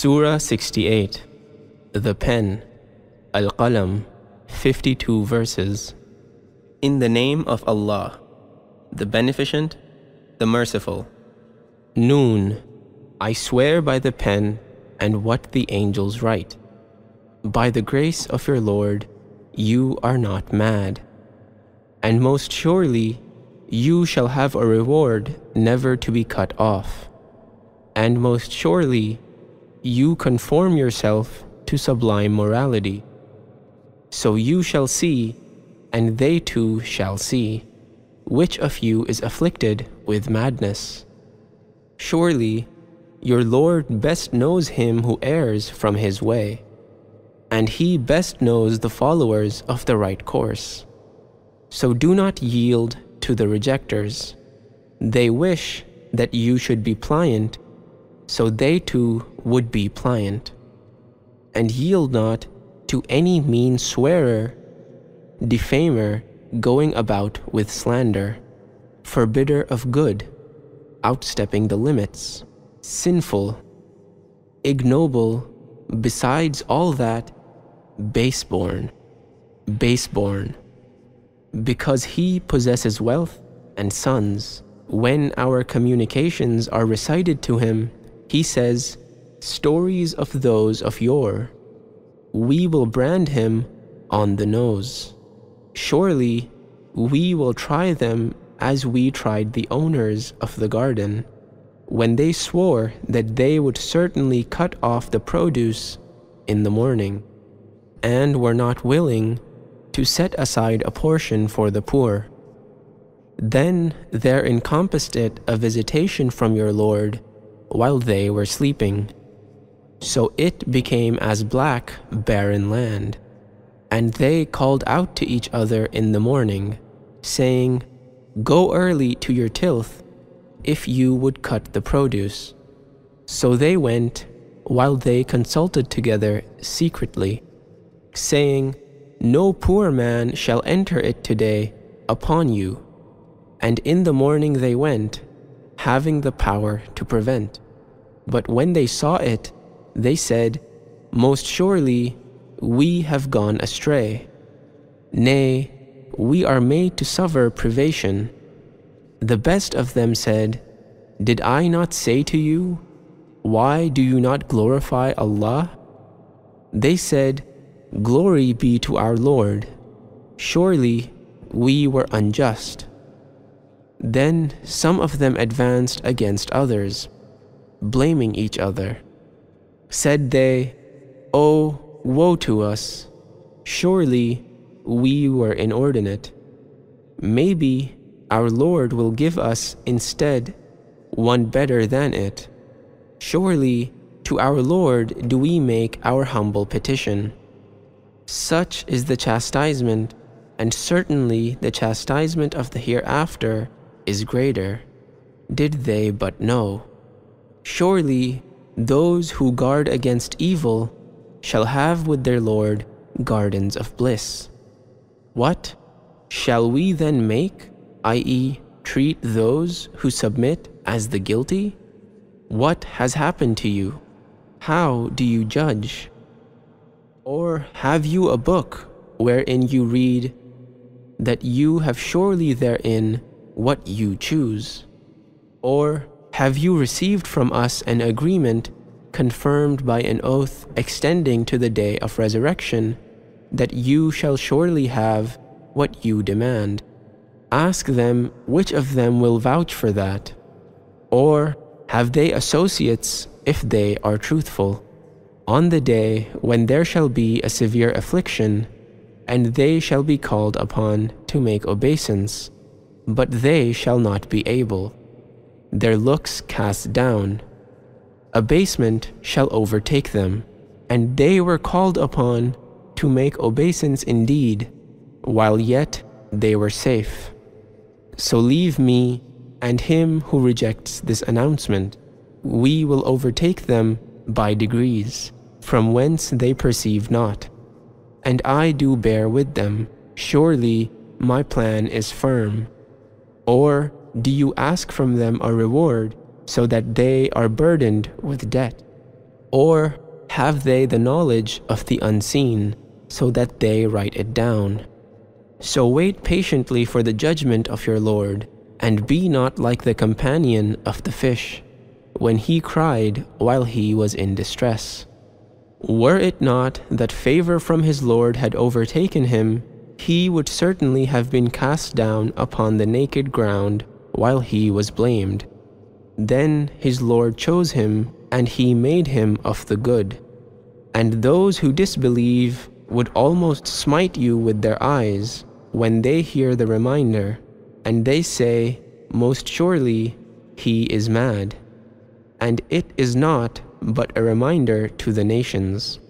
Surah 68 The Pen Al Qalam 52 verses In the name of Allah the Beneficent the Merciful Noon I swear by the pen and what the angels write By the grace of your Lord you are not mad and most surely you shall have a reward never to be cut off and most surely you conform yourself to sublime morality. So you shall see, and they too shall see, which of you is afflicted with madness. Surely, your Lord best knows him who errs from his way, and he best knows the followers of the right course. So do not yield to the rejectors. They wish that you should be pliant so they too would be pliant, and yield not to any mean swearer, defamer, going about with slander, forbidder of good, outstepping the limits, sinful, ignoble, besides all that, baseborn, baseborn, because he possesses wealth and sons. When our communications are recited to him, he says, Stories of those of yore. We will brand him on the nose. Surely we will try them as we tried the owners of the garden, when they swore that they would certainly cut off the produce in the morning, and were not willing to set aside a portion for the poor. Then there encompassed it a visitation from your Lord while they were sleeping. So it became as black, barren land. And they called out to each other in the morning, saying, Go early to your tilth, if you would cut the produce. So they went, while they consulted together secretly, saying, No poor man shall enter it today upon you. And in the morning they went, having the power to prevent. But when they saw it, they said, Most surely we have gone astray. Nay, we are made to suffer privation. The best of them said, Did I not say to you, Why do you not glorify Allah? They said, Glory be to our Lord. Surely we were unjust. Then some of them advanced against others blaming each other. Said they, Oh, woe to us! Surely we were inordinate. Maybe our Lord will give us instead one better than it. Surely to our Lord do we make our humble petition. Such is the chastisement, and certainly the chastisement of the hereafter is greater, did they but know. Surely those who guard against evil shall have with their Lord gardens of bliss. What shall we then make, i.e., treat those who submit as the guilty? What has happened to you? How do you judge? Or have you a book wherein you read that you have surely therein what you choose? Or have you received from us an agreement confirmed by an oath extending to the day of resurrection, that you shall surely have what you demand. Ask them which of them will vouch for that, or have they associates if they are truthful? On the day when there shall be a severe affliction, and they shall be called upon to make obeisance, but they shall not be able their looks cast down. Abasement shall overtake them, and they were called upon to make obeisance indeed, while yet they were safe. So leave me and him who rejects this announcement. We will overtake them by degrees, from whence they perceive not. And I do bear with them. Surely my plan is firm. Or do you ask from them a reward so that they are burdened with debt? Or have they the knowledge of the unseen so that they write it down? So wait patiently for the judgment of your Lord, and be not like the companion of the fish, when he cried while he was in distress. Were it not that favor from his Lord had overtaken him, he would certainly have been cast down upon the naked ground while he was blamed. Then his Lord chose him, and he made him of the good. And those who disbelieve would almost smite you with their eyes when they hear the reminder, and they say, Most surely he is mad. And it is not but a reminder to the nations.